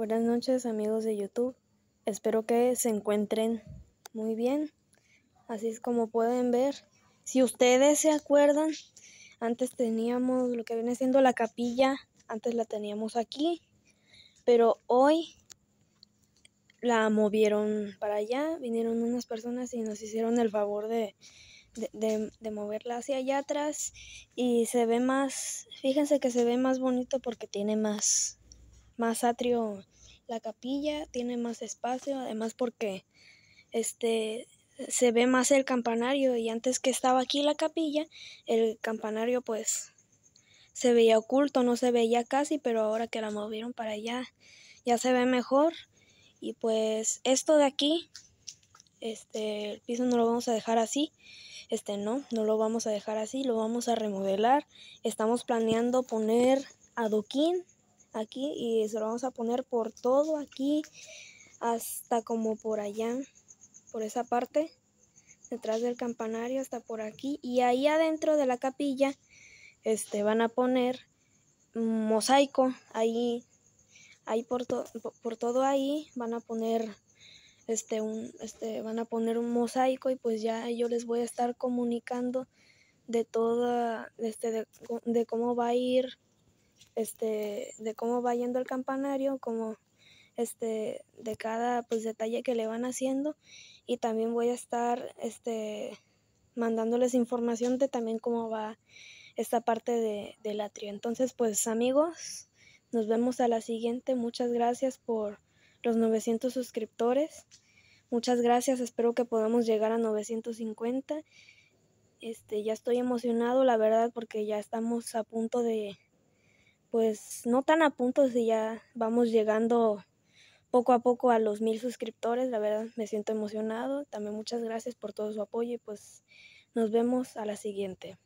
Buenas noches amigos de YouTube. Espero que se encuentren muy bien. Así es como pueden ver. Si ustedes se acuerdan, antes teníamos lo que viene siendo la capilla. Antes la teníamos aquí. Pero hoy la movieron para allá. Vinieron unas personas y nos hicieron el favor de, moverla hacia allá atrás. Y se ve más, fíjense que se ve más bonito porque tiene más más atrio la capilla, tiene más espacio, además porque este se ve más el campanario y antes que estaba aquí la capilla, el campanario pues se veía oculto, no se veía casi, pero ahora que la movieron para allá ya se ve mejor y pues esto de aquí este el piso no lo vamos a dejar así este no no lo vamos a dejar así lo vamos a remodelar estamos planeando poner adoquín aquí y se lo vamos a poner por todo aquí hasta como por allá, por esa parte, detrás del campanario hasta por aquí y ahí adentro de la capilla este van a poner mosaico ahí ahí por, por todo ahí van a poner este un este van a poner un mosaico y pues ya yo les voy a estar comunicando de toda este de, de cómo va a ir este, de cómo va yendo el campanario, como este, de cada pues, detalle que le van haciendo y también voy a estar este, mandándoles información de también cómo va esta parte de, del atrio. Entonces, pues amigos, nos vemos a la siguiente. Muchas gracias por los 900 suscriptores. Muchas gracias, espero que podamos llegar a 950. Este, ya estoy emocionado, la verdad, porque ya estamos a punto de, pues no tan a punto si ya vamos llegando poco a poco a los mil suscriptores. La verdad me siento emocionado. También muchas gracias por todo su apoyo y pues nos vemos a la siguiente.